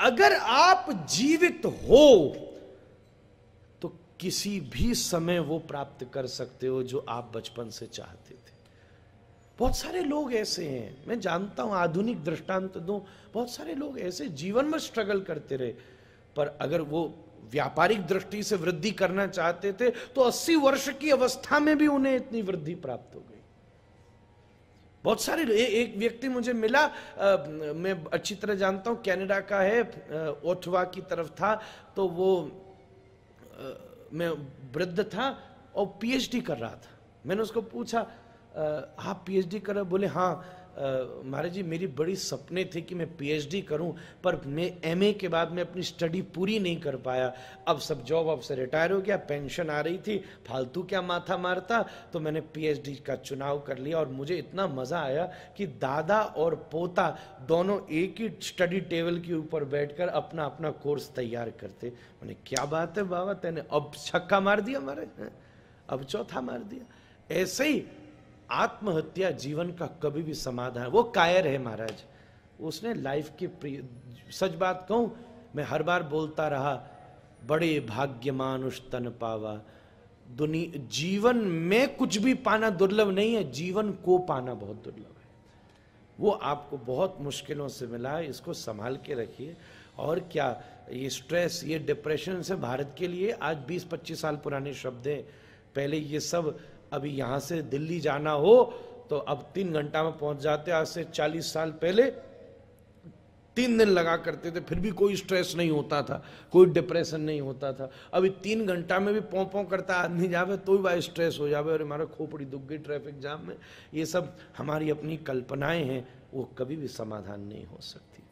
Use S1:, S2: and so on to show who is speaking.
S1: अगर आप जीवित हो तो किसी भी समय वो प्राप्त कर सकते हो जो आप बचपन से चाहते थे बहुत सारे लोग ऐसे हैं मैं जानता हूं आधुनिक दृष्टांत दो बहुत सारे लोग ऐसे जीवन में स्ट्रगल करते रहे पर अगर वो व्यापारिक दृष्टि से वृद्धि करना चाहते थे तो 80 वर्ष की अवस्था में भी उन्हें इतनी वृद्धि प्राप्त हो गई बहुत सारे ए, एक व्यक्ति मुझे मिला आ, मैं अच्छी तरह जानता हूँ कनाडा का है ओठवा की तरफ था तो वो आ, मैं वृद्ध था और पीएचडी कर रहा था मैंने उसको पूछा आप पीएचडी कर बोले हाँ महाराज जी मेरी बड़ी सपने थे कि मैं पीएचडी करूं पर मैं एमए के बाद मैं अपनी स्टडी पूरी नहीं कर पाया अब सब जॉब अब से रिटायर हो गया पेंशन आ रही थी फालतू क्या माथा मारता तो मैंने पीएचडी का चुनाव कर लिया और मुझे इतना मज़ा आया कि दादा और पोता दोनों एक ही स्टडी टेबल के ऊपर कर अपना अपना कोर्स तैयार करते मैंने क्या बात है बाबा तेने अब छक्का मार दिया महाराज हाँ, अब चौथा मार दिया ऐसे ही आत्महत्या जीवन का कभी भी समाधान वो कायर है महाराज उसने लाइफ की प्रिय सच बात कहूँ मैं हर बार बोलता रहा बड़े भाग्यमानुष तन पावा दुनिया जीवन में कुछ भी पाना दुर्लभ नहीं है जीवन को पाना बहुत दुर्लभ है वो आपको बहुत मुश्किलों से मिला है इसको संभाल के रखिए और क्या ये स्ट्रेस ये डिप्रेशन से भारत के लिए आज 20-25 साल पुराने शब्द हैं पहले ये सब अभी यहाँ से दिल्ली जाना हो तो अब तीन घंटा में पहुंच जाते आज से चालीस साल पहले तीन दिन लगा करते थे फिर भी कोई स्ट्रेस नहीं होता था कोई डिप्रेशन नहीं होता था अभी तीन घंटा में भी पों पों करता आदमी जावे तो भी भाई स्ट्रेस हो जावे और हमारा खोपड़ी दुख गई ट्रैफिक जाम में ये सब हमारी अपनी कल्पनाएं हैं वो कभी भी समाधान नहीं हो सकती